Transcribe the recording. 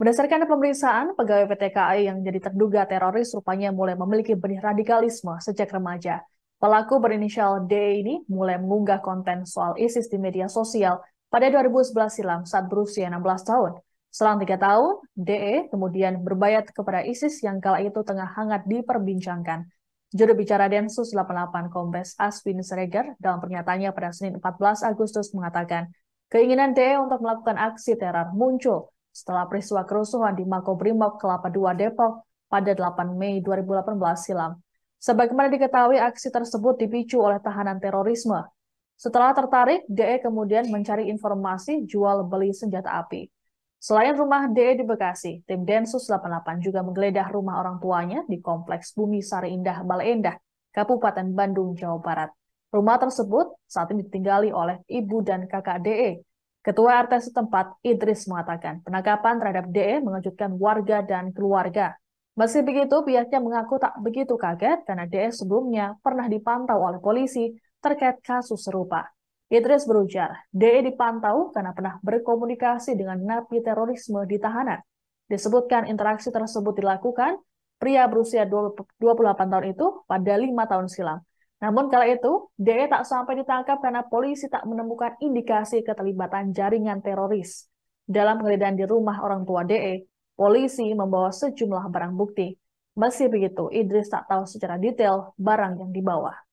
Berdasarkan pemeriksaan, pegawai PT KAI yang jadi terduga teroris rupanya mulai memiliki benih radikalisme sejak remaja. Pelaku berinisial D ini mulai mengunggah konten soal ISIS di media sosial pada 2011 silam saat berusia 16 tahun. Selang tiga tahun, DE kemudian berbayat kepada ISIS yang kala itu tengah hangat diperbincangkan. Juru bicara Densus 88 Kombes Aswin Sreger dalam pernyataannya pada Senin 14 Agustus mengatakan, keinginan DE untuk melakukan aksi teror muncul setelah peristiwa kerusuhan di Makobrimob Kelapa II Depok pada 8 Mei 2018 silam. Sebagaimana diketahui, aksi tersebut dipicu oleh tahanan terorisme. Setelah tertarik, DE kemudian mencari informasi jual-beli senjata api. Selain rumah DE di Bekasi, tim Densus 88 juga menggeledah rumah orang tuanya di Kompleks Bumi Sari Indah, Balendah, Kabupaten Bandung, Jawa Barat. Rumah tersebut saat ini ditinggali oleh ibu dan kakak DE Ketua RT setempat Idris mengatakan penangkapan terhadap DE mengejutkan warga dan keluarga. Meski begitu, pihaknya mengaku tak begitu kaget karena DE sebelumnya pernah dipantau oleh polisi terkait kasus serupa. Idris berujar, DE dipantau karena pernah berkomunikasi dengan napi terorisme di tahanan. Disebutkan interaksi tersebut dilakukan pria berusia 28 tahun itu pada lima tahun silam namun kala itu, DE tak sampai ditangkap karena polisi tak menemukan indikasi keterlibatan jaringan teroris. Dalam penggeledahan di rumah orang tua DE, polisi membawa sejumlah barang bukti. Meski begitu, Idris tak tahu secara detail barang yang dibawa.